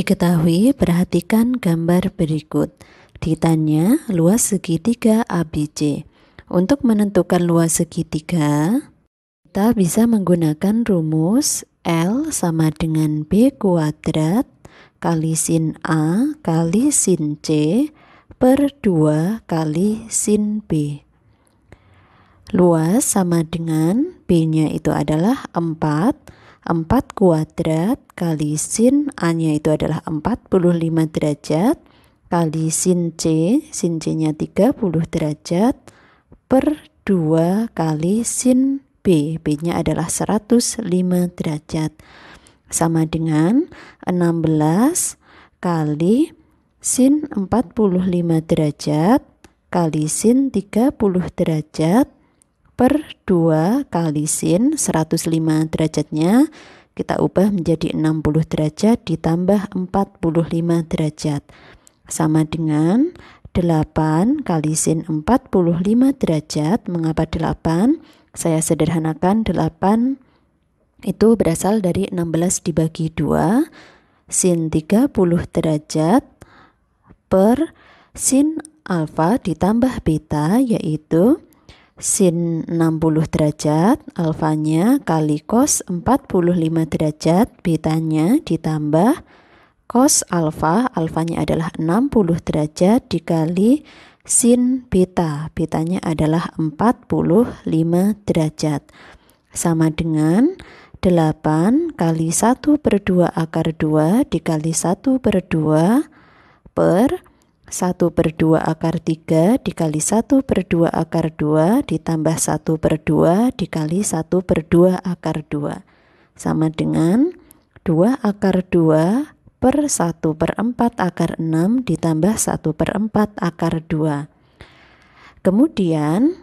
diketahui, perhatikan gambar berikut. Ditanya luas segitiga ABC. Untuk menentukan luas segitiga, kita bisa menggunakan rumus L sama dengan B kuadrat kali sin A kali sin C per 2 kali sin B. Luas sama dengan B-nya itu adalah 4 4 kuadrat kali sin A-nya itu adalah 45 derajat kali sin C, sin C-nya 30 derajat per 2 kali sin B, B-nya adalah 105 derajat sama dengan 16 kali sin 45 derajat kali sin 30 derajat per 2 kali sin 105 derajatnya kita ubah menjadi 60 derajat ditambah 45 derajat sama dengan 8 kali sin 45 derajat mengapa 8? saya sederhanakan 8 itu berasal dari 16 dibagi 2 sin 30 derajat per sin alfa ditambah beta yaitu sin 60 derajat, alfanya kali cos 45 derajat, betanya ditambah cos alfa, alfanya adalah 60 derajat dikali sin beta, betanya adalah 45 derajat. Sama dengan 8 kali 1 per 2 akar 2 dikali 1 per 2 per 1 per 2 akar 3 dikali 1 per 2 akar 2 ditambah 1 per 2 dikali 1 per 2 akar 2 sama dengan 2 akar 2 per 1 per 4 akar 6 ditambah 1 per 4 akar 2 kemudian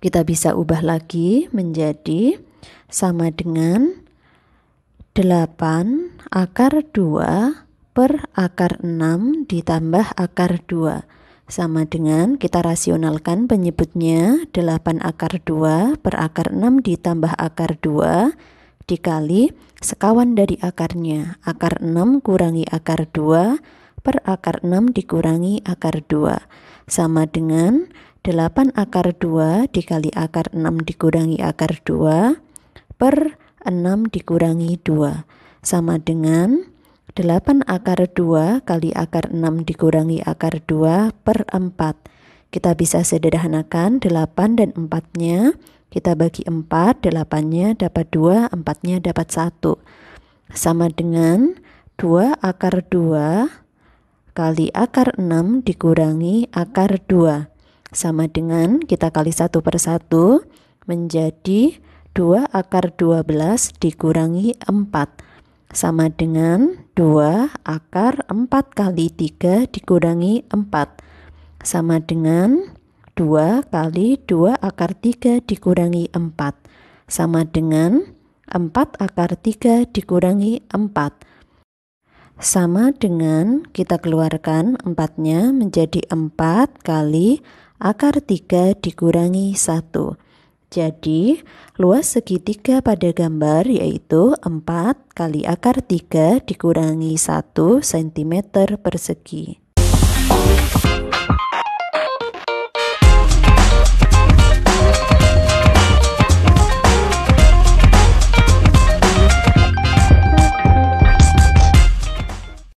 kita bisa ubah lagi menjadi sama dengan 8 akar 2 per per akar 6 ditambah akar 2 sama dengan kita rasionalkan penyebutnya 8 akar 2 per akar 6 ditambah akar 2 dikali sekawan dari akarnya akar 6 kurangi akar 2 per akar 6 dikurangi akar 2 sama dengan 8 akar 2 dikali akar 6 dikurangi akar 2 per 6 dikurangi 2 sama dengan 8 akar 2 kali akar 6 dikurangi akar 2 per 4. Kita bisa sederhanakan 8 dan 4-nya. Kita bagi 4, 8-nya dapat 2, 4-nya dapat 1. Sama dengan 2 akar 2 kali akar 6 dikurangi akar 2. Sama dengan kita kali 1 per 1 menjadi 2 akar 12 dikurangi 4 sama dengan 2 akar 4 kali 3 dikurangi 4 sama dengan 2 kali 2 akar 3 dikurangi 4 sama dengan 4 akar 3 dikurangi 4 sama dengan kita keluarkan 4-nya menjadi 4 kali akar 3 dikurangi 1 jadi, luas segitiga pada gambar yaitu 4 kali akar 3 dikurangi 1 cm persegi.